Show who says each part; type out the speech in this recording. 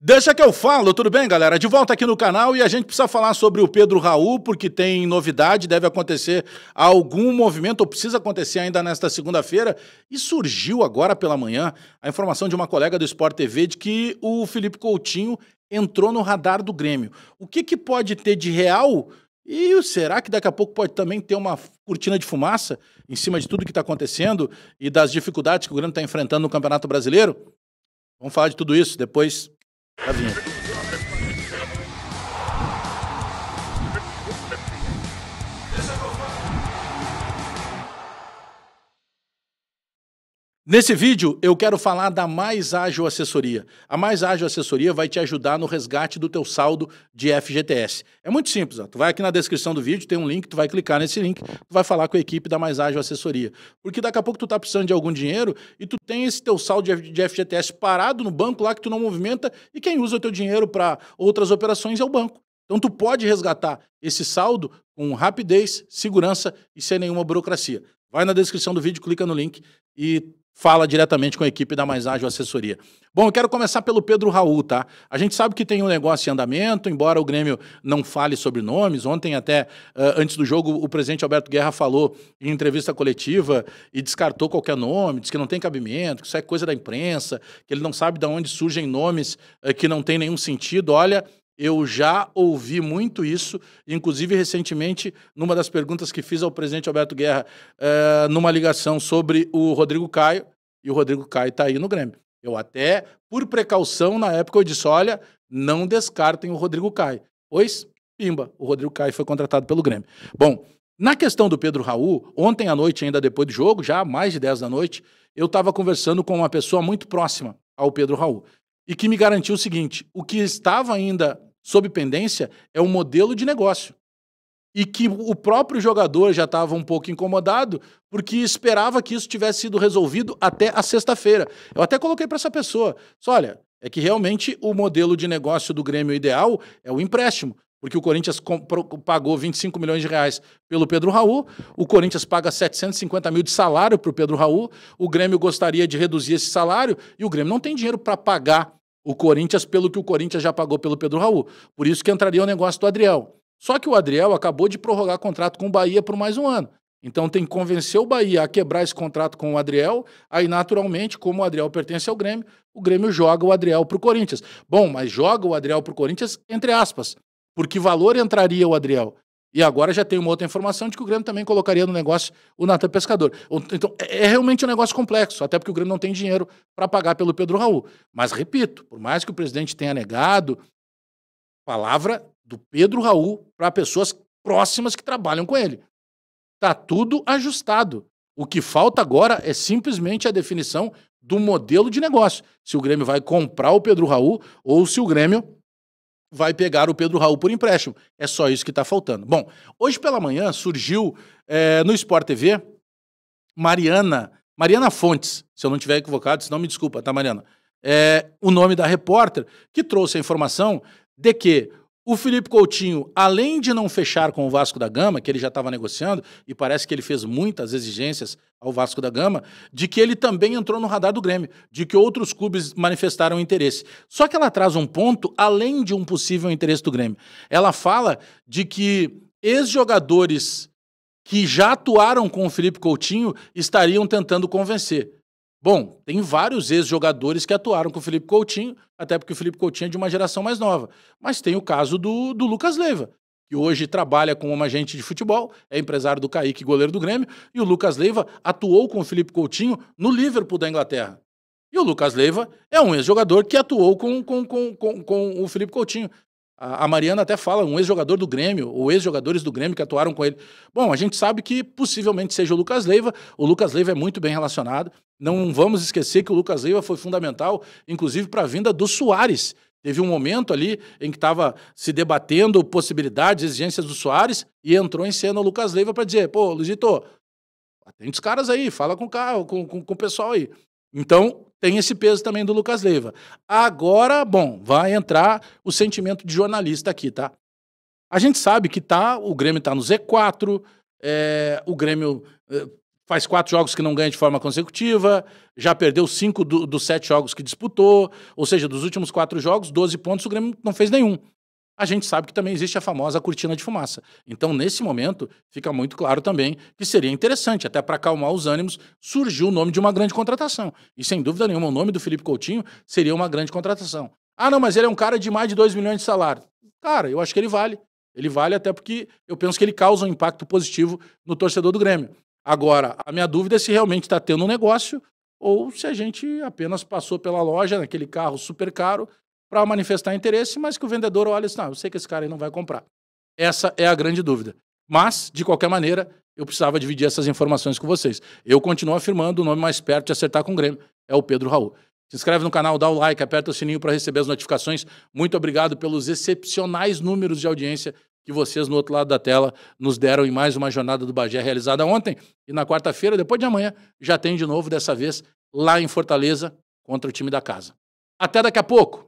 Speaker 1: Deixa que eu falo, tudo bem, galera? De volta aqui no canal e a gente precisa falar sobre o Pedro Raul, porque tem novidade, deve acontecer algum movimento, ou precisa acontecer ainda nesta segunda-feira. E surgiu agora pela manhã a informação de uma colega do Sport TV de que o Felipe Coutinho entrou no radar do Grêmio. O que, que pode ter de real? E será que daqui a pouco pode também ter uma cortina de fumaça em cima de tudo que está acontecendo e das dificuldades que o Grêmio está enfrentando no Campeonato Brasileiro? Vamos falar de tudo isso depois a vinheta. Nesse vídeo, eu quero falar da Mais Ágil Assessoria. A Mais Ágil Assessoria vai te ajudar no resgate do teu saldo de FGTS. É muito simples, ó. tu vai aqui na descrição do vídeo, tem um link, tu vai clicar nesse link, tu vai falar com a equipe da Mais Ágil Assessoria. Porque daqui a pouco tu tá precisando de algum dinheiro e tu tem esse teu saldo de FGTS parado no banco lá que tu não movimenta e quem usa o teu dinheiro para outras operações é o banco. Então tu pode resgatar esse saldo com rapidez, segurança e sem nenhuma burocracia. Vai na descrição do vídeo, clica no link e fala diretamente com a equipe da Mais Ágil Assessoria. Bom, eu quero começar pelo Pedro Raul, tá? A gente sabe que tem um negócio em andamento, embora o Grêmio não fale sobre nomes. Ontem, até uh, antes do jogo, o presidente Alberto Guerra falou em entrevista coletiva e descartou qualquer nome, disse que não tem cabimento, que isso é coisa da imprensa, que ele não sabe de onde surgem nomes uh, que não tem nenhum sentido. Olha, eu já ouvi muito isso, inclusive recentemente, numa das perguntas que fiz ao presidente Alberto Guerra, é, numa ligação sobre o Rodrigo Caio, e o Rodrigo Caio está aí no Grêmio. Eu até, por precaução, na época eu disse: olha, não descartem o Rodrigo Caio. Pois, pimba, o Rodrigo Caio foi contratado pelo Grêmio. Bom, na questão do Pedro Raul, ontem à noite, ainda depois do jogo, já mais de 10 da noite, eu estava conversando com uma pessoa muito próxima ao Pedro Raul e que me garantiu o seguinte: o que estava ainda sob pendência é um modelo de negócio. E que o próprio jogador já estava um pouco incomodado, porque esperava que isso tivesse sido resolvido até a sexta-feira. Eu até coloquei para essa pessoa: só, olha, é que realmente o modelo de negócio do Grêmio ideal é o empréstimo porque o Corinthians pagou 25 milhões de reais pelo Pedro Raul, o Corinthians paga 750 mil de salário para o Pedro Raul, o Grêmio gostaria de reduzir esse salário e o Grêmio não tem dinheiro para pagar o Corinthians, pelo que o Corinthians já pagou pelo Pedro Raul. Por isso que entraria o negócio do Adriel. Só que o Adriel acabou de prorrogar contrato com o Bahia por mais um ano. Então tem que convencer o Bahia a quebrar esse contrato com o Adriel. Aí, naturalmente, como o Adriel pertence ao Grêmio, o Grêmio joga o Adriel para o Corinthians. Bom, mas joga o Adriel para o Corinthians, entre aspas. Por que valor entraria o Adriel? E agora já tem uma outra informação de que o Grêmio também colocaria no negócio o Natan Pescador. Então, é, é realmente um negócio complexo, até porque o Grêmio não tem dinheiro para pagar pelo Pedro Raul. Mas, repito, por mais que o presidente tenha negado, palavra do Pedro Raul para pessoas próximas que trabalham com ele. está tudo ajustado. O que falta agora é simplesmente a definição do modelo de negócio. Se o Grêmio vai comprar o Pedro Raul ou se o Grêmio vai pegar o Pedro Raul por empréstimo. É só isso que está faltando. Bom, hoje pela manhã surgiu é, no Sport TV Mariana, Mariana Fontes, se eu não estiver equivocado, se não me desculpa, tá, Mariana? É, o nome da repórter que trouxe a informação de que o Felipe Coutinho, além de não fechar com o Vasco da Gama, que ele já estava negociando, e parece que ele fez muitas exigências ao Vasco da Gama, de que ele também entrou no radar do Grêmio, de que outros clubes manifestaram interesse. Só que ela traz um ponto além de um possível interesse do Grêmio. Ela fala de que ex-jogadores que já atuaram com o Felipe Coutinho estariam tentando convencer. Bom, tem vários ex-jogadores que atuaram com o Felipe Coutinho, até porque o Felipe Coutinho é de uma geração mais nova. Mas tem o caso do, do Lucas Leiva, que hoje trabalha como um agente de futebol, é empresário do Kaique, goleiro do Grêmio, e o Lucas Leiva atuou com o Felipe Coutinho no Liverpool da Inglaterra. E o Lucas Leiva é um ex-jogador que atuou com, com, com, com, com o Felipe Coutinho. A Mariana até fala, um ex-jogador do Grêmio, ou ex-jogadores do Grêmio que atuaram com ele. Bom, a gente sabe que possivelmente seja o Lucas Leiva. O Lucas Leiva é muito bem relacionado. Não vamos esquecer que o Lucas Leiva foi fundamental, inclusive, para a vinda do Soares. Teve um momento ali em que estava se debatendo possibilidades, exigências do Soares, e entrou em cena o Lucas Leiva para dizer: pô, Luizito, atende os caras aí, fala com o, carro, com, com, com o pessoal aí. Então, tem esse peso também do Lucas Leiva. Agora, bom, vai entrar o sentimento de jornalista aqui, tá? A gente sabe que tá, o Grêmio tá no Z4, é, o Grêmio é, faz quatro jogos que não ganha de forma consecutiva, já perdeu cinco do, dos sete jogos que disputou, ou seja, dos últimos quatro jogos, 12 pontos, o Grêmio não fez nenhum a gente sabe que também existe a famosa cortina de fumaça. Então, nesse momento, fica muito claro também que seria interessante, até para acalmar os ânimos, surgiu o nome de uma grande contratação. E, sem dúvida nenhuma, o nome do Felipe Coutinho seria uma grande contratação. Ah, não, mas ele é um cara de mais de 2 milhões de salário. Cara, eu acho que ele vale. Ele vale até porque eu penso que ele causa um impacto positivo no torcedor do Grêmio. Agora, a minha dúvida é se realmente está tendo um negócio ou se a gente apenas passou pela loja naquele carro super caro para manifestar interesse, mas que o vendedor olha e diz, não, eu sei que esse cara aí não vai comprar. Essa é a grande dúvida. Mas, de qualquer maneira, eu precisava dividir essas informações com vocês. Eu continuo afirmando o nome mais perto de acertar com o Grêmio é o Pedro Raul. Se inscreve no canal, dá o like, aperta o sininho para receber as notificações. Muito obrigado pelos excepcionais números de audiência que vocês, no outro lado da tela, nos deram em mais uma jornada do Bagé realizada ontem. E na quarta-feira, depois de amanhã, já tem de novo, dessa vez, lá em Fortaleza, contra o time da casa. Até daqui a pouco!